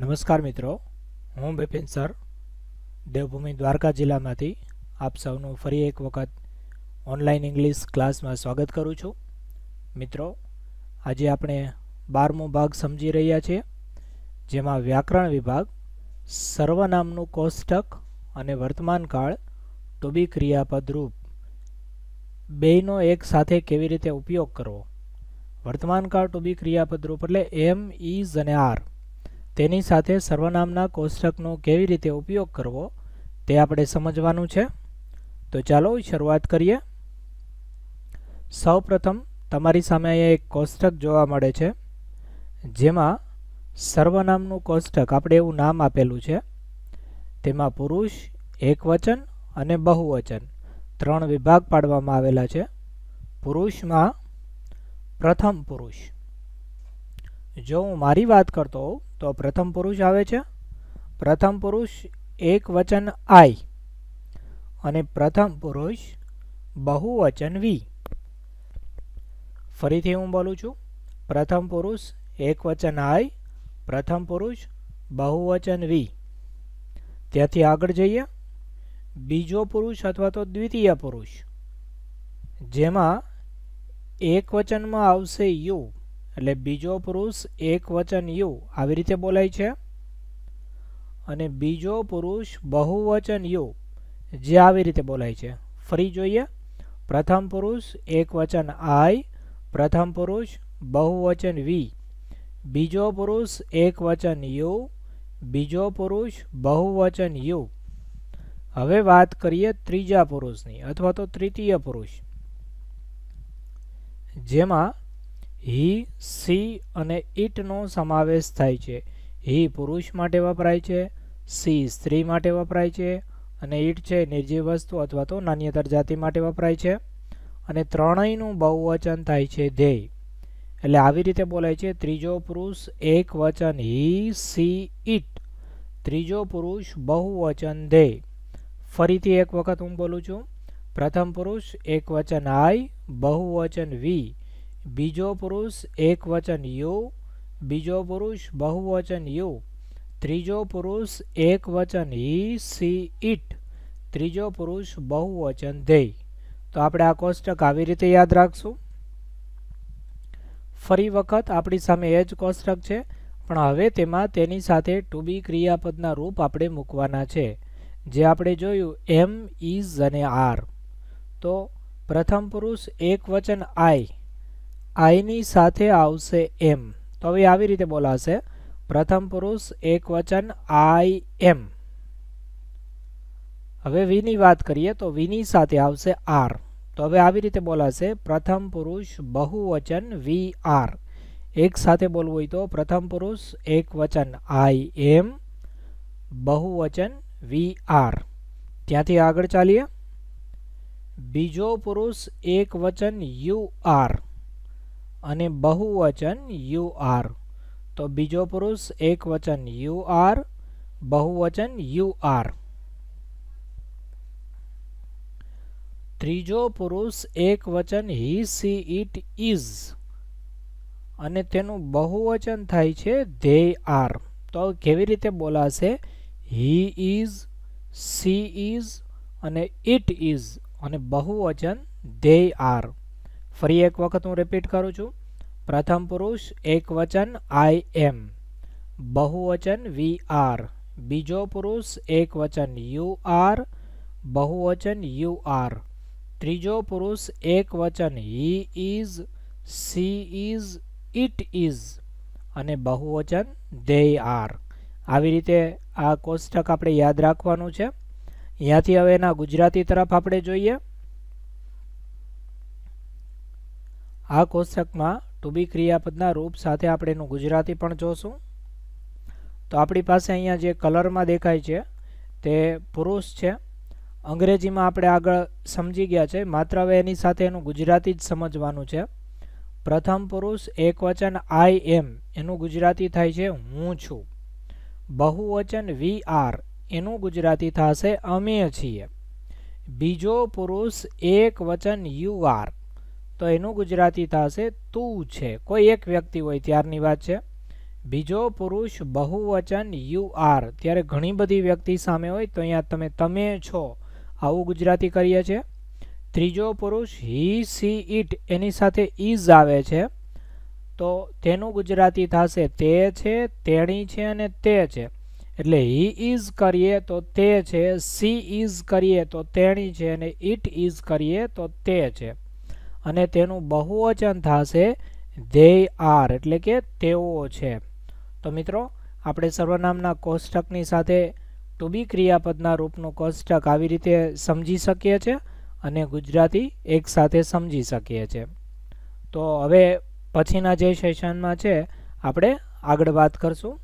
નમસ્કાર મિત્રો હું બિપિન સર દેવભૂમિ દ્વારકા જિલ્લામાંથી આપ સૌનું ફરી એક વખત ઓનલાઈન ઇંગ્લિશ ક્લાસમાં સ્વાગત કરું છું મિત્રો આજે આપણે બારમો ભાગ સમજી રહ્યા છીએ જેમાં વ્યાકરણ વિભાગ સર્વનામનું કોષ્ટક અને વર્તમાનકાળ ટુબી ક્રિયાપદ રૂપ બેયનો એક સાથે કેવી રીતે ઉપયોગ કરવો વર્તમાનકાળ ટુબી ક્રિયાપદ રૂપ એટલે એમ ઇઝ અને આર તેની સાથે સર્વનામના કોષ્ટકનો કેવી રીતે ઉપયોગ કરવો તે આપણે સમજવાનું છે તો ચાલો શરૂઆત કરીએ સૌપ્રથમ તમારી સામે એક કોષ્ટક જોવા મળે છે જેમાં સર્વનામનું કોષ્ટક આપણે એવું નામ આપેલું છે તેમાં પુરુષ એકવચન અને બહુવચન ત્રણ વિભાગ પાડવામાં આવેલા છે પુરુષમાં પ્રથમ પુરુષ જો હું મારી વાત કરતો હોઉં તો પ્રથમ પુરુષ આવે છે પ્રથમ પુરુષ એક વચન આઈ અને પ્રથમ પુરુષ બહુવચન વી ફરીથી હું બોલું છું પ્રથમ પુરુષ એક વચન આઈ પ્રથમ પુરુષ બહુવચન વી ત્યાંથી આગળ જઈએ બીજો પુરુષ અથવા તો દ્વિતીય પુરુષ જેમાં એક વચનમાં આવશે યુ એટલે બીજો પુરુષ એક વચન યુ આવી રીતે બોલાય છે અને બીજો પુરુષ બહુવચન યુ જે આવી રીતે બોલાય છે ફરી જોઈએ પ્રથમ પુરુષ એક વચન આય પ્રથમ પુરુષ બહુવચન વી બીજો પુરુષ એક વચન યુ બીજો પુરુષ બહુવચન યુ હવે વાત કરીએ ત્રીજા પુરુષની અથવા તો તૃતીય પુરુષ જેમાં હી સી અને ઇટનો સમાવેશ થાય છે હી પુરુષ માટે વપરાય છે સી સ્ત્રી માટે વપરાય છે અને ઈટ છે નિર્જીવ વસ્તુ અથવા તો નાન્યતર જાતિ માટે વપરાય છે અને ત્રણેયનું બહુવચન થાય છે ધ્યેય એટલે આવી રીતે બોલાય છે ત્રીજો પુરુષ એક વચન હી સી ઇટ ત્રીજો પુરુષ બહુવચન ધ્યેય ફરીથી એક વખત હું બોલું છું પ્રથમ પુરુષ એક વચન આઈ બહુવચન વી બીજો પુરુષ એકવચન યુ બીજો પુરુષ બહુવચન યુ ત્રીજો પુરુષ એકવચન ઈ સી ઇટ ત્રીજો પુરુષ બહુવચન ધેય તો આપણે આ કોષ્ટક આવી રીતે યાદ રાખશું ફરી વખત આપણી સામે એ જ કોષ્ટક છે પણ હવે તેમાં તેની સાથે ટુ બી ક્રિયાપદના રૂપ આપણે મૂકવાના છે જે આપણે જોયું એમ ઇઝ અને આર તો પ્રથમ પુરુષ એકવચન આઈ आईनी साथ आम तो हम आ रीते बोलाश प्रथम पुरुष एक वचन आई एम हम वीनी बात करिए तो वीनी साथ आर तो हम आ रीते बोलाश प्रथम पुरुष बहुवचन वी आर एक साथ बोलव तो प्रथम पुरुष एक वचन आई एम बहुवचन वी आर त्या आग चालिए बीजो पुरुष एक वचन यू आर અને બહુવચન યુ આર તો બીજો પુરુષ એક વચન યુ આર બહુવચન યુ આર ત્રીજો પુરુષ એક વચન હી સી ઇટ ઇઝ અને તેનું બહુવચન થાય છે ધે આર તો કેવી રીતે બોલાશે હી ઇઝ સી ઇઝ અને ઇટ ઇઝ અને બહુવચન ધે આર ફરી એક વખત હું રિપીટ કરું છું પ્રથમ પુરુષ એક વચન આઈ એમ બહુવચન વી આર બીજો પુરુષ એક વચન યુ આર બહુવચન યુ આર ત્રીજો પુરુષ એક વચન he is she is it is અને બહુવચન દે આર આવી રીતે આ કોષ્ટક આપણે યાદ રાખવાનું છે અહીંયાથી હવે એના ગુજરાતી તરફ આપણે જોઈએ આ કોષ્ટકમાં ટુબી ક્રિયાપદના રૂપ સાથે આપણે એનું ગુજરાતી પણ જોશું તો આપણી પાસે અહીંયા જે કલરમાં દેખાય છે તે પુરુષ છે અંગ્રેજીમાં આપણે આગળ સમજી ગયા છે માત્ર હવે એની સાથે એનું ગુજરાતી જ સમજવાનું છે પ્રથમ પુરુષ એકવચન આઈ એમ એનું ગુજરાતી થાય છે હું છું બહુવચન વી આર એનું ગુજરાતી થશે અમે છીએ બીજો પુરુષ એક વચન યુ આર તો એનું ગુજરાતી થશે તું છે કોઈ એક વ્યક્તિ હોય ત્યારની વાત છે બીજો પુરુષ બહુવચન યુ આર ત્યારે ઘણી બધી વ્યક્તિ સામે હોય તો અહીંયા તમે તમે છો આવું ગુજરાતી કરીએ છીએ ત્રીજો પુરુષ હી સી ઇટ એની સાથે ઇઝ આવે છે તો તેનું ગુજરાતી થશે તે છે તેણી છે અને તે છે એટલે હી ઇઝ કરીએ તો તે છે સી ઇઝ કરીએ તો તેણી છે અને ઇટ ઇઝ કરીએ તો તે છે અને તેનું બહુવચન થશે ધ્યેય આર એટલે કે તેઓ છે તો મિત્રો આપણે સર્વનામના કોષ્ટકની સાથે ટુ બી ક્રિયાપદના રૂપનું કોષ્ટક આવી રીતે સમજી શકીએ છીએ અને ગુજરાતી એકસાથે સમજી શકીએ છીએ તો હવે પછીના જે સેશનમાં છે આપણે આગળ વાત કરશું